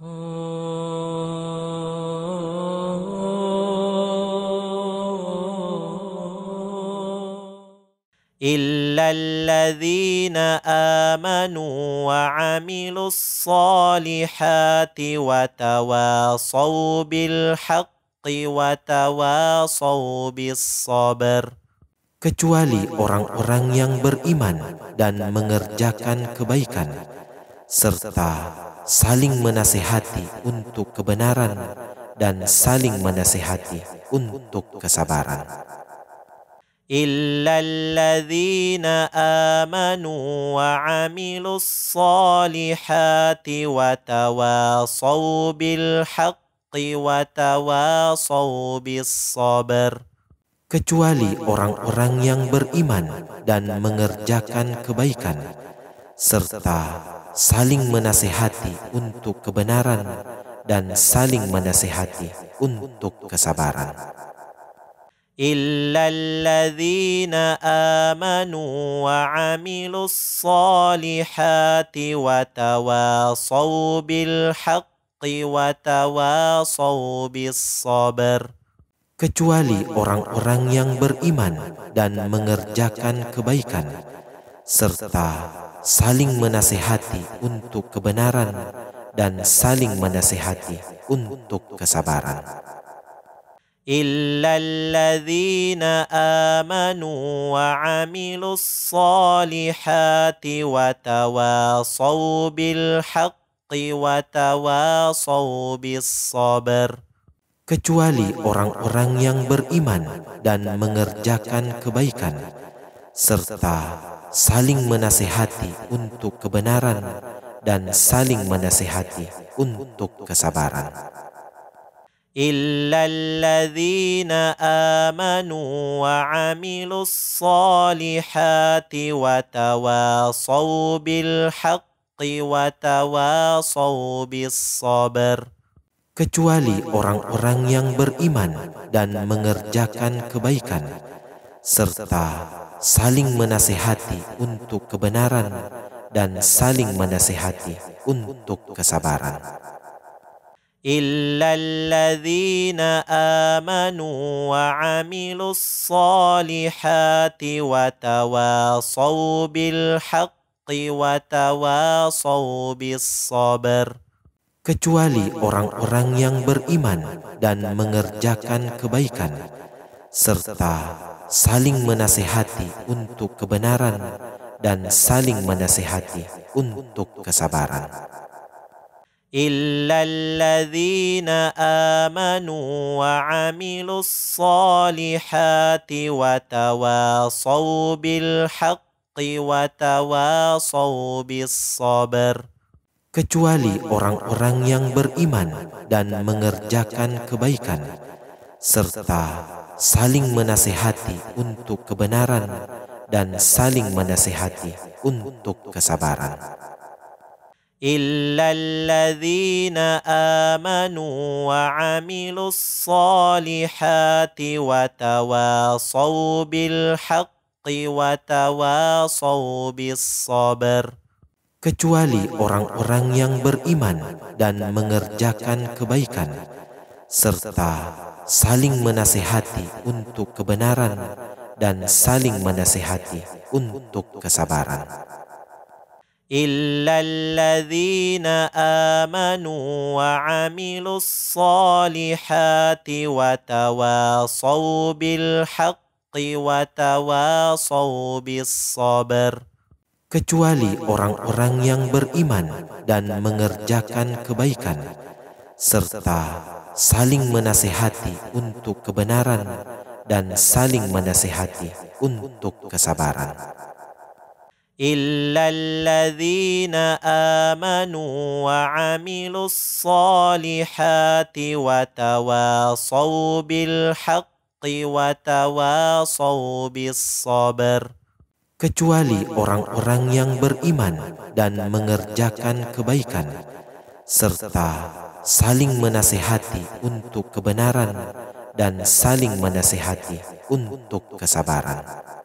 إلا الذين آمنوا وعملوا الصالحات وتواصوا بالحق وتواصوا بالصبر kecuali orang-orang yang beriman dan mengerjakan kebaikan serta saling menasehati untuk kebenaran dan saling menasehati untuk kesabaran. إلا الذين آمنوا وعملوا الصالحات وتواصوا بالحق وتواصوا بالصبر kecuali orang-orang yang beriman dan mengerjakan kebaikan serta saling menasehati untuk kebenaran dan saling menasehati untuk kesabaran. إلا الذين آمنوا وعملوا الصالحات وتواصوا بالحق وتواصوا بالصبر kecuali orang-orang yang beriman dan mengerjakan kebaikan serta saling menasehati untuk kebenaran dan saling menasehati untuk kesabaran. إلا الذين آمنوا وعملوا الصالحات وتواصوا بالحق وتواصوا بالصبر kecuali orang-orang yang beriman dan mengerjakan kebaikan serta saling menasehati untuk kebenaran dan saling menasehati untuk kesabaran. إلا الذين آمنوا وعملوا الصالحات وتواصوا بالحق وتواصوا بالصبر kecuali orang-orang yang beriman dan mengerjakan kebaikan serta saling menasehati untuk kebenaran dan saling menasehati untuk kesabaran. إلا الذين آمنوا وعملوا الصالحات وتواصوا بالحق وتواصوا بالصبر kecuali orang-orang yang beriman dan mengerjakan kebaikan serta saling menasehati untuk kebenaran dan saling menasehati untuk kesabaran. إلا الذين آمنوا وعملوا الصالحات وتواصوا بالحق وتواصوا بالصبر kecuali orang-orang yang beriman dan mengerjakan kebaikan serta saling menasehati untuk kebenaran dan saling menasehati untuk kesabaran. إلا الذين آمنوا وعملوا الصالحات وتواصوا بالحق وتواصوا بالصبر kecuali orang-orang yang beriman dan mengerjakan kebaikan serta saling menasehati untuk kebenaran dan saling menasehati untuk kesabaran. إلا الذين آمنوا وعملوا الصالحات وتواصوا بالحق وتواصوا بالصبر kecuali orang-orang yang beriman dan mengerjakan kebaikan serta saling menasehati untuk kebenaran dan saling menasehati untuk kesabaran. إلا الذين آمنوا وعملوا الصالحات وتواصوا بالحق وتواصوا بالصبر kecuali orang-orang yang beriman dan mengerjakan kebaikan serta saling menasehati untuk kebenaran dan saling menasehati untuk kesabaran.